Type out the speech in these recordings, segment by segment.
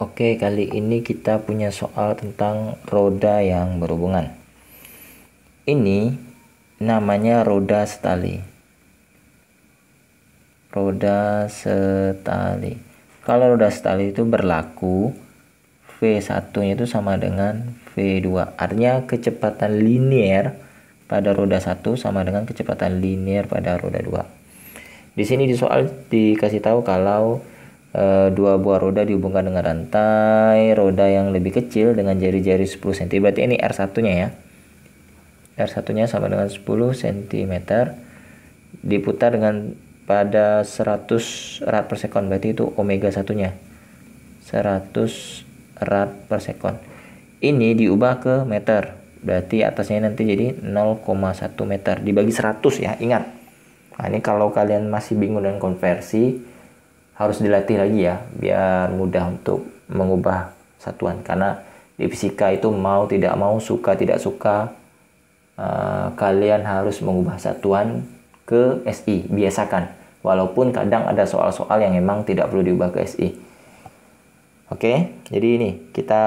Oke, kali ini kita punya soal tentang roda yang berhubungan. Ini namanya roda setali. Roda setali. Kalau roda setali itu berlaku v 1 itu sama dengan V2. Artinya kecepatan linier pada roda 1 sama dengan kecepatan linier pada roda 2. Di sini di soal dikasih tahu kalau Eh, dua buah roda dihubungkan dengan rantai roda yang lebih kecil dengan jari-jari 10 cm berarti ini R1 nya ya R1 nya sama dengan 10 cm diputar dengan pada 100 rat per sekon berarti itu omega satunya 100 rat per sekon ini diubah ke meter berarti atasnya nanti jadi 0,1 meter dibagi 100 ya ingat nah ini kalau kalian masih bingung dengan konversi harus dilatih lagi ya biar mudah untuk mengubah satuan karena di fisika itu mau tidak mau suka tidak suka uh, kalian harus mengubah satuan ke SI biasakan walaupun kadang ada soal-soal yang memang tidak perlu diubah ke SI oke jadi ini kita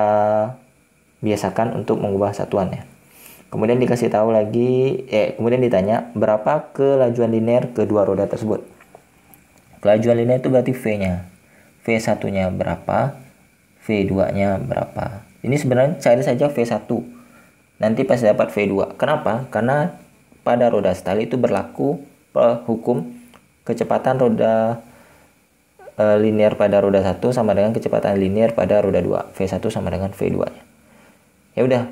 biasakan untuk mengubah satuan ya kemudian dikasih tahu lagi eh kemudian ditanya berapa kelajuan linear kedua roda tersebut linear itu berarti V-nya. V1-nya berapa, V2-nya berapa. Ini sebenarnya cari saja V1. Nanti pasti dapat V2. Kenapa? Karena pada roda style itu berlaku eh, hukum kecepatan roda e, eh, linear pada roda 1 sama dengan kecepatan linear pada roda 2. V1 sama dengan V2. -nya. Ya udah.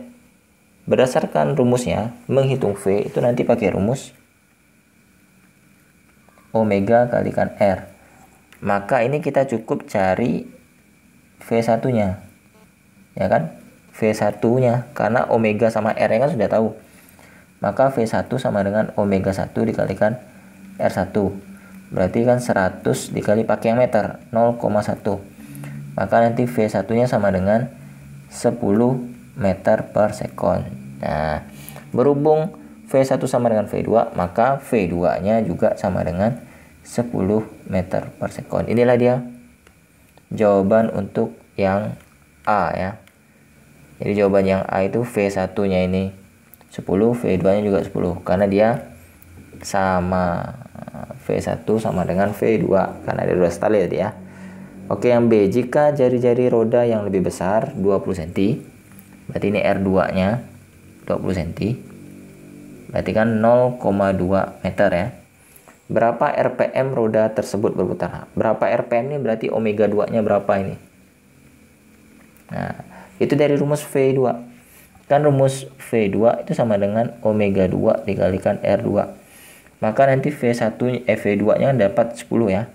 Berdasarkan rumusnya, menghitung V itu nanti pakai rumus omega kalikan R. Maka ini kita cukup cari V1-nya. Ya kan? V1-nya karena omega sama R kan sudah tahu. Maka V1 sama dengan omega 1 dikalikan R1. Berarti kan 100 dikali pakai yang meter 0,1. Maka nanti V1-nya sama dengan 10 meter per sekon. Nah, berhubung V1 sama dengan V2, maka V2-nya juga sama dengan 10 meter per sekon. Inilah dia jawaban untuk yang A ya. Jadi jawaban yang A itu V1 nya ini 10, V2 nya juga 10 karena dia sama V1 sama dengan V2 karena ada dua style ya Oke yang B jika jari-jari roda yang lebih besar 20 cm berarti ini R2 nya 20 cm berarti kan 0,2 meter ya berapa RPM roda tersebut berputar. Berapa RPM ini berarti omega 2-nya berapa ini. Nah, itu dari rumus V2. Kan rumus V2 itu sama dengan omega 2 dikalikan R2. Maka nanti V1 f V2-nya dapat 10 ya.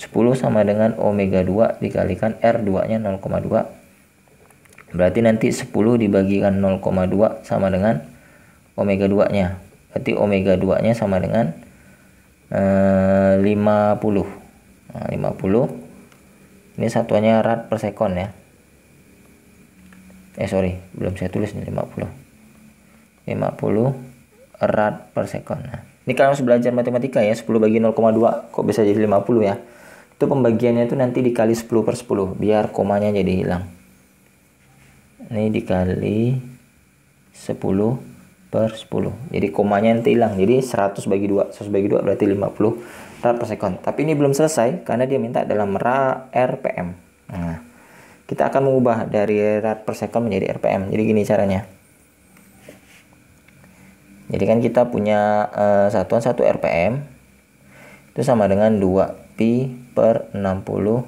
10 sama dengan omega 2 dikalikan R2-nya 0,2. Berarti nanti 10 dibagikan 0,2 sama dengan omega 2-nya. Berarti omega 2-nya sama dengan 50 eh, nah, 50 ini satuannya rad per sekon ya eh sorry belum saya tulis nih 50 50 rad per sekon nah, ini kalian harus belajar matematika ya 10 bagi 0,2 kok bisa jadi 50 ya itu pembagiannya itu nanti dikali 10 per 10 biar komanya jadi hilang ini dikali 10 per 10 jadi komanya nanti hilang jadi 100 bagi 2 100 bagi 2 berarti 50 rad per second tapi ini belum selesai karena dia minta dalam ra RPM nah kita akan mengubah dari rad per second menjadi RPM jadi gini caranya jadi kan kita punya uh, satuan 1 RPM itu sama dengan 2 pi per 60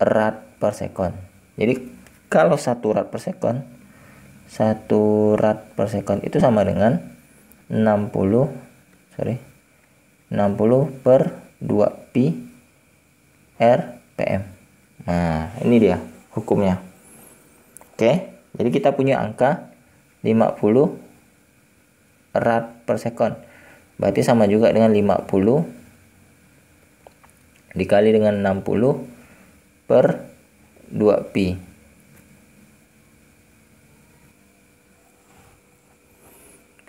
rad per second jadi kalau satu rad per second 1 rad per second itu sama dengan 60 sorry 60 per 2 pi rpm nah ini dia hukumnya oke jadi kita punya angka 50 rad per second berarti sama juga dengan 50 dikali dengan 60 per 2 pi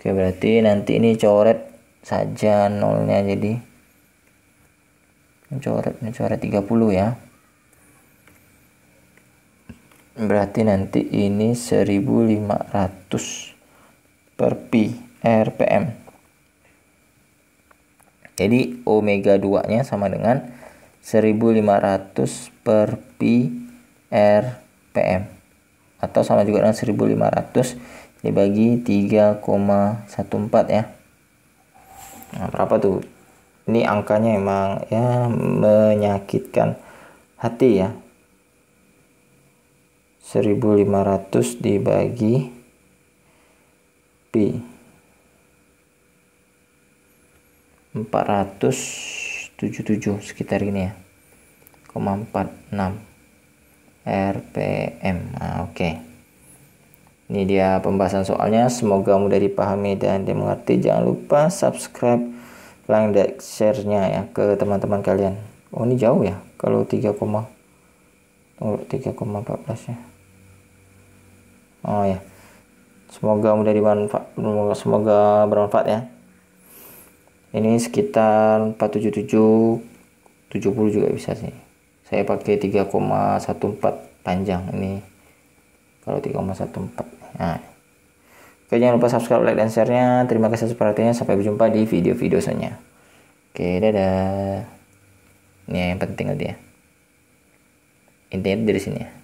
oke berarti nanti ini coret saja nolnya jadi coret coret 30 ya berarti nanti ini 1500 per pi rpm jadi omega 2 nya sama dengan 1500 per pi rpm atau sama juga dengan 1500 dibagi 3,14 ya nah, berapa tuh ini angkanya emang ya menyakitkan hati ya 1500 dibagi pi 477 sekitar ini ya 0,46 RPM nah, oke okay. Ini dia pembahasan soalnya. Semoga mudah dipahami dan dimengerti. Jangan lupa subscribe, like, dan share-nya ya ke teman-teman kalian. Oh ini jauh ya. Kalau 3, tunggu 3,14 ya. Oh ya. Semoga mudah dimanfaat. Semoga bermanfaat ya. Ini sekitar 477 70 juga bisa sih. Saya pakai 3,14 panjang ini. Kalau 3,14 Nah. Oke, jangan lupa subscribe, like, dan share-nya. Terima kasih atas perhatiannya. Sampai berjumpa di video-video selanjutnya. Oke, dadah. Ini yang penting tadi ya. Intinya dari sini ya.